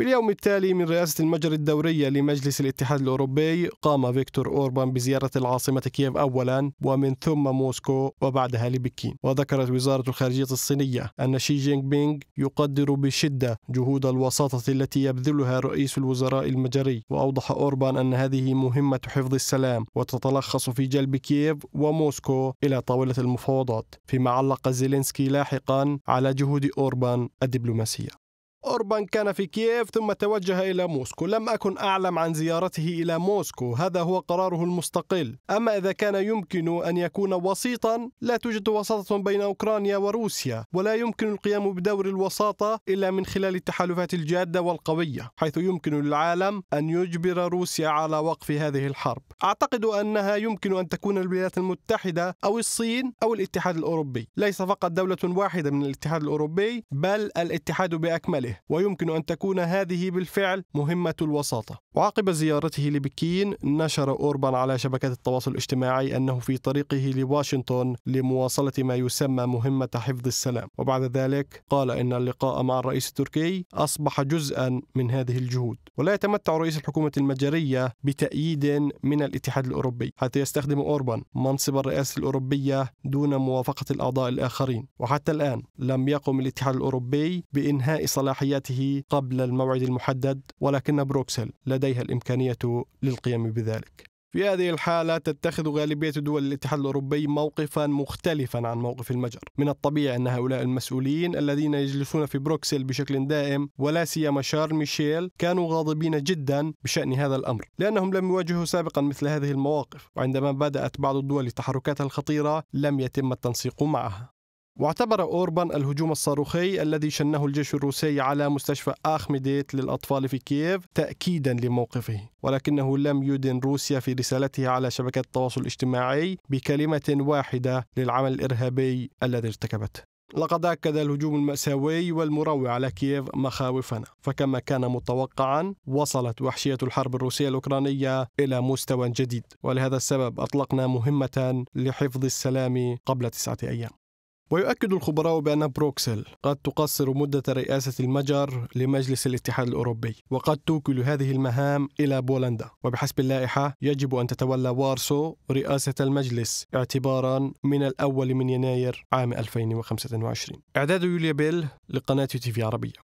في اليوم التالي من رئاسة المجر الدورية لمجلس الاتحاد الأوروبي قام فيكتور أوربان بزيارة العاصمة كييف أولا ومن ثم موسكو وبعدها لبكين وذكرت وزارة الخارجية الصينية أن شي جينغ بينغ يقدر بشدة جهود الوساطة التي يبذلها رئيس الوزراء المجري وأوضح أوربان أن هذه مهمة حفظ السلام وتتلخص في جلب كييف وموسكو إلى طاولة المفاوضات فيما علق زيلينسكي لاحقا على جهود أوربان الدبلوماسية أوربان كان في كييف ثم توجه إلى موسكو لم أكن أعلم عن زيارته إلى موسكو هذا هو قراره المستقل أما إذا كان يمكن أن يكون وسيطا لا توجد وساطة بين أوكرانيا وروسيا ولا يمكن القيام بدور الوساطة إلا من خلال التحالفات الجادة والقوية حيث يمكن للعالم أن يجبر روسيا على وقف هذه الحرب أعتقد أنها يمكن أن تكون الولايات المتحدة أو الصين أو الاتحاد الأوروبي ليس فقط دولة واحدة من الاتحاد الأوروبي بل الاتحاد بأكمله وأعدائه ويمكن أن تكون هذه بالفعل مهمة الوساطة وعقب زيارته لبكين نشر أوربان على شبكة التواصل الاجتماعي أنه في طريقه لواشنطن لمواصلة ما يسمى مهمة حفظ السلام وبعد ذلك قال إن اللقاء مع الرئيس التركي أصبح جزءا من هذه الجهود ولا يتمتع رئيس الحكومة المجرية بتأييد من الاتحاد الأوروبي حتى يستخدم أوربان منصب الرئاسة الأوروبية دون موافقة الأعضاء الآخرين وحتى الآن لم يقم الاتحاد الأوروبي بإنهاء صلاح حياته قبل الموعد المحدد ولكن بروكسل لديها الإمكانية للقيام بذلك في هذه الحالة تتخذ غالبية دول الاتحاد الأوروبي موقفا مختلفا عن موقف المجر من الطبيعي أن هؤلاء المسؤولين الذين يجلسون في بروكسل بشكل دائم ولا سيما شارل ميشيل كانوا غاضبين جدا بشأن هذا الأمر لأنهم لم يواجهوا سابقا مثل هذه المواقف وعندما بدأت بعض الدول تحركاتها الخطيرة لم يتم التنسيق معها واعتبر أوربان الهجوم الصاروخي الذي شنه الجيش الروسي على مستشفى آخميديت للأطفال في كييف تأكيدا لموقفه ولكنه لم يدن روسيا في رسالته على شبكة التواصل الاجتماعي بكلمة واحدة للعمل الإرهابي الذي ارتكبته لقد أكد الهجوم المأساوي والمروع على كييف مخاوفنا فكما كان متوقعا وصلت وحشية الحرب الروسية الأوكرانية إلى مستوى جديد ولهذا السبب أطلقنا مهمة لحفظ السلام قبل تسعة أيام ويؤكد الخبراء بأن بروكسل قد تقصر مدة رئاسة المجر لمجلس الاتحاد الأوروبي وقد توكل هذه المهام إلى بولندا وبحسب اللائحة يجب أن تتولى وارسو رئاسة المجلس اعتبارا من الأول من يناير عام 2025 إعداد يوليا بيل لقناة تي في عربية